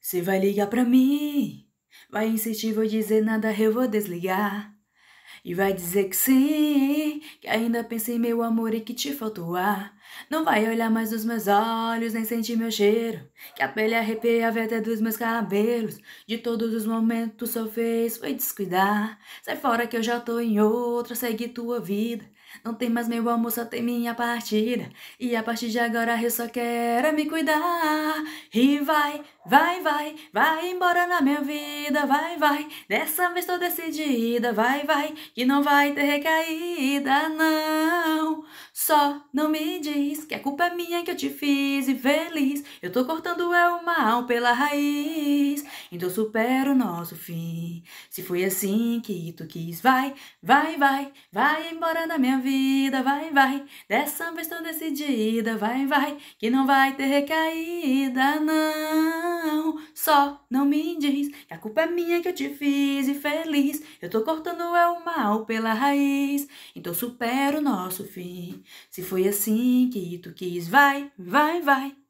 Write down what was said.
Você vai ligar pra mim, vai insistir, vou dizer nada, eu vou desligar. E vai dizer que sim, que ainda pensei em meu amor e que te faltou ar. Não vai olhar mais nos meus olhos, nem sentir meu cheiro. Que a pele arrepia a até dos meus cabelos. De todos os momentos só fez foi descuidar. Sai fora que eu já tô em outra, segue tua vida. Não tem mais meu amor, só tem minha partida. E a partir de agora eu só quero é me cuidar. E vai, vai, vai, vai embora na minha vida, vai, vai. Dessa vez tô decidida, vai, vai, que não vai ter recaída, não. Só não me diz que a culpa é minha que eu te fiz infeliz. Eu tô cortando é o mal pela raiz. Então supera o nosso fim. Se foi assim que tu quis, vai, vai, vai, vai embora da minha vida, vai, vai. Dessa vez tô decidida, vai, vai, que não vai ter recaída, não só, não me diz que a culpa é minha que eu te fiz infeliz. Eu tô cortando é o mal pela raiz, então supera o nosso fim. Se foi assim que tu quis, vai, vai, vai.